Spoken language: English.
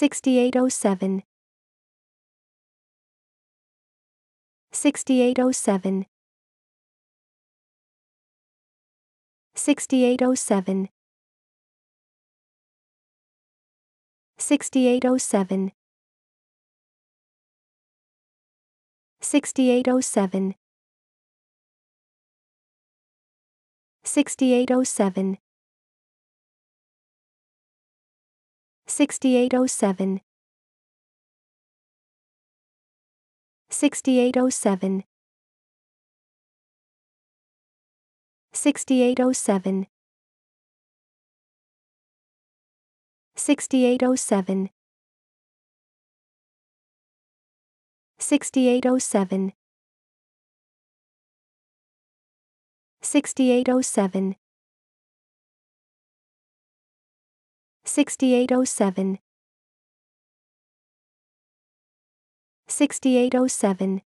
6807 6807 6807 6807 6807 6807 6807 6807 6807 6807 6807 6807 6807 6807